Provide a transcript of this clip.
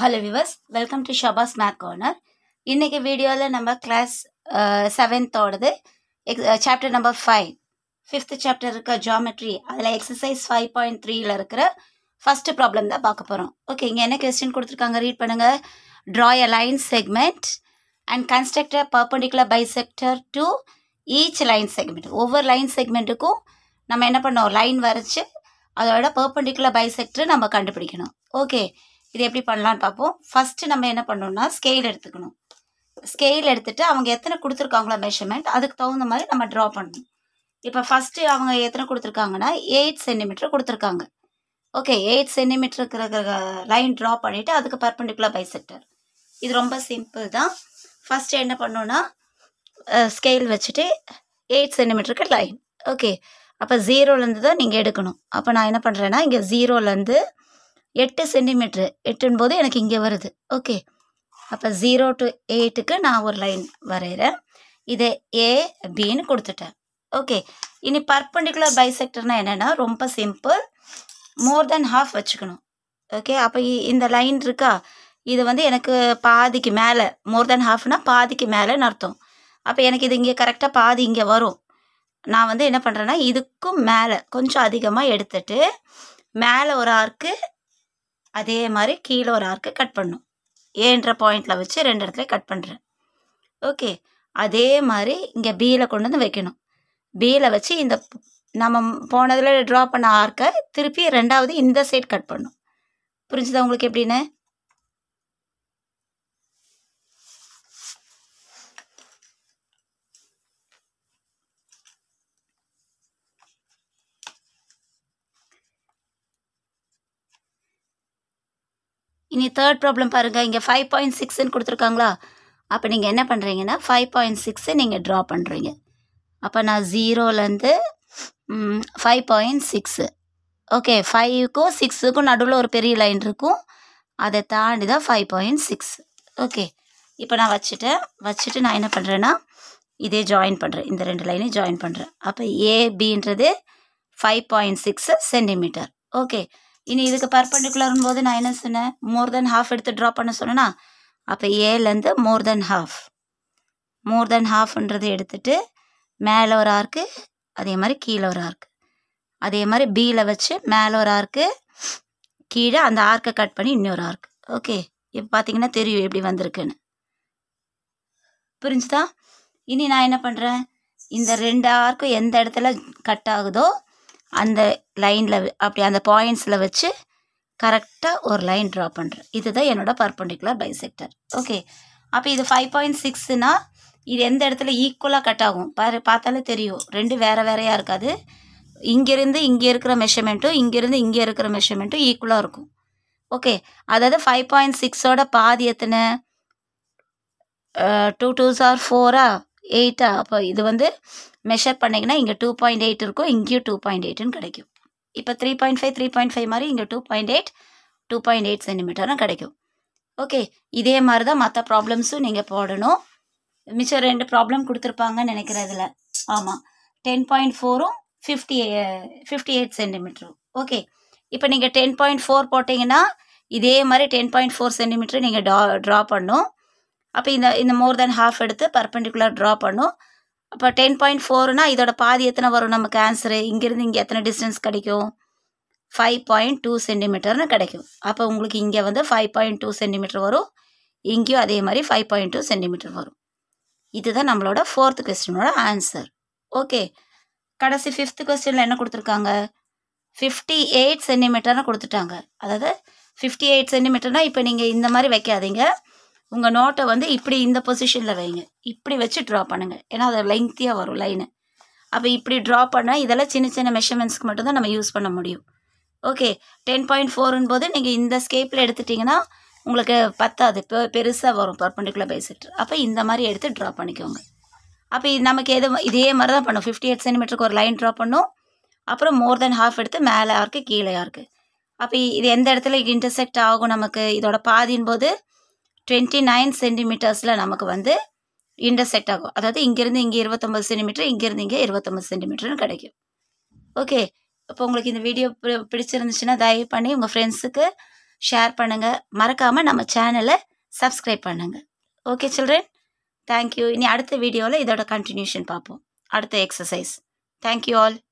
hello viewers welcome to Shabaz மேக் ஓனர் இன்றைக்கி வீடியோவில் நம்ம கிளாஸ் செவன்த்தோடது எக் chapter number five fifth chapter இருக்க ஜாமெட்ரி அதில் எக்ஸசைஸ் ஃபைவ் பாயிண்ட் த்ரீயில் இருக்கிற ஃபஸ்ட்டு ப்ராப்ளம் தான் பார்க்க போகிறோம் ஓகே இங்கே என்ன கொஸ்டின் கொடுத்துருக்காங்க ரீட் பண்ணுங்கள் draw a line segment and construct perpendicular bisector to each line segment ஒவ்வொரு லைன் செக்மெண்ட்டுக்கும் நம்ம என்ன பண்ணோம் லைன் வரைச்சி அதோட பர்பண்டிகுலர் பைசெக்டர் நம்ம கண்டுபிடிக்கணும் ஓகே இது எப்படி பண்ணலான்னு பார்ப்போம் ஃபஸ்ட்டு நம்ம என்ன பண்ணணும்னா ஸ்கெயில் எடுத்துக்கணும் ஸ்கெயில் எடுத்துகிட்டு அவங்க எத்தனை கொடுத்துருக்காங்களோ மெஷர்மெண்ட் அதுக்கு தகுந்த மாதிரி நம்ம ட்ரா பண்ணணும் இப்போ ஃபஸ்ட்டு அவங்க எத்தனை கொடுத்துருக்காங்கன்னா எயிட் சென்டிமீட்டர் கொடுத்துருக்காங்க ஓகே எயிட் சென்டிமீட்டருக்கு லைன் ட்ரா பண்ணிவிட்டு அதுக்கு பர்பண்டிகுலர் பைசெக்டர் இது ரொம்ப சிம்பிள் தான் ஃபஸ்ட்டு என்ன பண்ணணுன்னா ஸ்கெயில் வச்சுட்டு எயிட் சென்டிமீட்டருக்கு லைன் ஓகே அப்போ ஜீரோலேருந்து தான் நீங்கள் எடுக்கணும் அப்போ நான் என்ன பண்ணுறேன்னா இங்கே ஜீரோலேருந்து எட்டு சென்டிமீட்ரு எட்டுன்போது எனக்கு இங்கே வருது ஓகே அப்போ ஜீரோ டு எயிட்டுக்கு நான் ஒரு லைன் வரைகிறேன் இதை ஏ பின்னு கொடுத்துட்டேன் ஓகே இனி பர்பண்டிகுலர் பைசெக்டர்னால் என்னென்னா ரொம்ப சிம்பிள் மோர் தென் ஹாஃப் வச்சுக்கணும் ஓகே அப்போ இந்த லைன் இருக்கா இது வந்து எனக்கு பாதிக்கு மேலே மோர் தென் ஹாஃப்னால் பாதிக்கு மேலேன்னு அர்த்தம் அப்போ எனக்கு இது இங்கே கரெக்டாக பாதி இங்கே வரும் நான் வந்து என்ன பண்ணுறேன்னா இதுக்கும் மேலே கொஞ்சம் அதிகமாக எடுத்துட்டு மேலே ஒரு ஆர்க்கு அதே மாதிரி கீழே ஒரு ஆர்க்கு கட் பண்ணும் ஏன்ற பாயிண்டில் வச்சு ரெண்டு இடத்துல கட் பண்ணுறேன் ஓகே அதே மாதிரி இங்கே பியில் கொண்டு வந்து வைக்கணும் பியில் வச்சு இந்த நம்ம போனதில் ட்ரா பண்ண ஆர்க்கை திருப்பி ரெண்டாவது இந்த சைட் கட் பண்ணும் புரிஞ்சுதா உங்களுக்கு எப்படின்னு இனி தேர்ட் ப்ராப்ளம் பாருங்கள் இங்கே ஃபைவ் பாயிண்ட் சிக்ஸ்ன்னு கொடுத்துருக்காங்களா அப்போ நீங்கள் என்ன பண்ணுறீங்கன்னா ஃபைவ் பாயிண்ட் சிக்ஸை நீங்கள் ட்ரா பண்ணுறீங்க அப்போ நான் ஜீரோலேருந்து ஃபைவ் பாயிண்ட் சிக்ஸு ஓகே ஃபைவுக்கும் சிக்ஸுக்கும் நடுவில் ஒரு பெரிய லைன் இருக்கும் அதை தாண்டி தான் ஃபைவ் பாயிண்ட் சிக்ஸ் ஓகே இப்போ நான் வச்சுட்டேன் வச்சுட்டு நான் என்ன பண்ணுறேன்னா இதே ஜாயின் பண்ணுறேன் இந்த ரெண்டு லைனையும் ஜாயின் பண்ணுறேன் அப்போ ஏபின்றது five point six centimetre okay இனி இதுக்கு பர்பண்டிகுலரும் போது நான் என்ன சொன்னேன் மோர் தென் ஹாஃப் எடுத்து ட்ரா பண்ண சொன்னேன்னா அப்போ ஏலேருந்து மோர் தென் ஹாஃப் மோர் தென் ஹாஃப்ன்றது எடுத்துட்டு மேலே ஒரு ஆர்க்கு அதே மாதிரி கீழே ஒரு ஆர்க்கு அதே மாதிரி பீல வச்சு மேலே ஒரு ஆர்க்கு கீழே அந்த ஆர்க்கை கட் பண்ணி இன்னொரு ஆர்க்கு ஓகே இப்போ பார்த்தீங்கன்னா தெரியும் எப்படி வந்திருக்குன்னு புரிஞ்சுதா இனி நான் என்ன பண்ணுறேன் இந்த ரெண்டு ஆர்க்கும் எந்த இடத்துல கட் ஆகுதோ அந்த லைனில் அப்படி அந்த பாயிண்ட்ஸில் வச்சு கரெக்டாக ஒரு லைன் ட்ரா பண்ணுறேன் இதுதான் என்னோடய பர்பண்டிகுலர் பைசெக்டர் ஓகே அப்போ இது ஃபைவ் பாயிண்ட் சிக்ஸ்னா இது எந்த இடத்துல ஈக்குவலாக கட் ஆகும் பாரு பார்த்தாலே தெரியும் ரெண்டு வேறு வேறையாக இருக்காது இங்கேருந்து இங்கே இருக்கிற மெஷர்மெண்ட்டும் இங்கேருந்து இங்கே இருக்கிற மெஷர்மெண்ட்டும் ஈக்குவலாக இருக்கும் ஓகே அதாவது ஃபைவ் பாயிண்ட் சிக்ஸோட பாதி எத்தனை டூ டூஸ் ஆர் ஃபோரா எயிட்டா அப்போ இது வந்து மெஷர் பண்ணிங்கன்னா இங்கே டூ பாயிண்ட் எயிட் இருக்கும் இங்கேயும் டூ பாயிண்ட் எயிட்டுன்னு கிடைக்கும் இப்போ three point five three point five மாதிரி இங்கே two point eight two point eight சென்டிமீட்டர்னு கிடைக்கும் ஓகே இதே மாதிரி தான் மற்ற ப்ராப்ளம்ஸும் நீங்கள் போடணும் மிச்சம் ரெண்டு ப்ராப்ளம் கொடுத்துருப்பாங்கன்னு நினைக்கிறதுல ஆமாம் டென் பாயிண்ட் ஃபோரும் ஃபிஃப்டி ஃபிஃப்டி எயிட் சென்டிமீட்டரும் ஓகே இப்போ நீங்கள் டென் பாயிண்ட் ஃபோர் போட்டிங்கன்னா இதே மாதிரி டென் பாயிண்ட் ஃபோர் சென்டிமீட்டர் நீங்கள் டா ட்ரா பண்ணும் அப்போ இந்த இந்த மோர் தென் ஹாஃப் எடுத்து பர்பெண்டிகுலர் ட்ரா பண்ணும் அப்போ டென் பாயிண்ட் ஃபோர்னால் இதோட பாதி எத்தனை வரும் நமக்கு ஆன்சரு இங்கேருந்து இங்கே எத்தனை டிஸ்டன்ஸ் கிடைக்கும் ஃபைவ் பாயிண்ட் டூ சென்டிமீட்டர்னு கிடைக்கும் அப்போ உங்களுக்கு இங்கே வந்து ஃபைவ் பாயிண்ட் டூ சென்டிமீட்டர் வரும் இங்கேயும் அதே மாதிரி ஃபைவ் பாயிண்ட் டூ சென்டிமீட்டர் வரும் இதுதான் நம்மளோட ஃபோர்த் கொஸ்டினோட ஆன்சர் ஓகே கடைசி ஃபிஃப்த் கொஸ்டினில் என்ன கொடுத்துருக்காங்க ஃபிஃப்டி எயிட் சென்டிமீட்டர்னு கொடுத்துட்டாங்க அதாவது ஃபிஃப்டி எயிட் சென்டிமீட்டர்னால் இப்போ நீங்கள் இந்த மாதிரி வைக்காதீங்க உங்கள் நோட்டை வந்து இப்படி இந்த பொசிஷனில் வைங்க இப்படி வச்சு ட்ரா பண்ணுங்கள் ஏன்னா அது லெங்க்த்தியாக வரும் லைனு அப்போ இப்படி ட்ரா பண்ணால் இதெல்லாம் சின்ன சின்ன மெஷர்மெண்ட்ஸ்க்கு மட்டும்தான் நம்ம யூஸ் பண்ண முடியும் ஓகே டென் பாயிண்ட் ஃபோருன் போது நீங்கள் இந்த ஸ்கேப்பில் எடுத்துட்டிங்கன்னா உங்களுக்கு பத்தாது இப்போ பெருசாக வரும் பர்பண்டிகுலர் பைசெக்டர் அப்போ இந்த மாதிரி எடுத்து ட்ரா பண்ணிக்கோங்க அப்போ இது நமக்கு எது இதே மாதிரி தான் பண்ணும் ஃபிஃப்டி எயிட் சென்டிமீட்டருக்கு ஒரு லைன் ட்ரா பண்ணும் அப்புறம் மோர் தென் ஹாஃப் எடுத்து மேலே யாருக்கு கீழே யாருக்கு அப்போ இது எந்த இடத்துல இன்டர்செக்ட் ஆகும் நமக்கு இதோட பாதின் போது டுவெண்ட்டி நைன் சென்டிமீட்டர்ஸில் நமக்கு வந்து இன்டர்செக்ட் ஆகும் அதாவது இங்கேருந்து இங்கே இருபத்தொம்பது சென்டிமீட்டர் இங்கேருந்து இங்கே இருபத்தொம்பது சென்டிமீட்டர்னு கிடைக்கும் ஓகே இப்போ உங்களுக்கு இந்த வீடியோ பிடிச்சிருந்துச்சுன்னா தயவு பண்ணி உங்கள் ஃப்ரெண்ட்ஸுக்கு ஷேர் பண்ணுங்கள் மறக்காமல் நம்ம சேனலை சப்ஸ்கிரைப் பண்ணுங்கள் ஓகே சில்ட்ரன் தேங்க்யூ இனி அடுத்த வீடியோவில் இதோட கண்டினியூஷன் பார்ப்போம் அடுத்த எக்ஸசைஸ் தேங்க்யூ ஆல்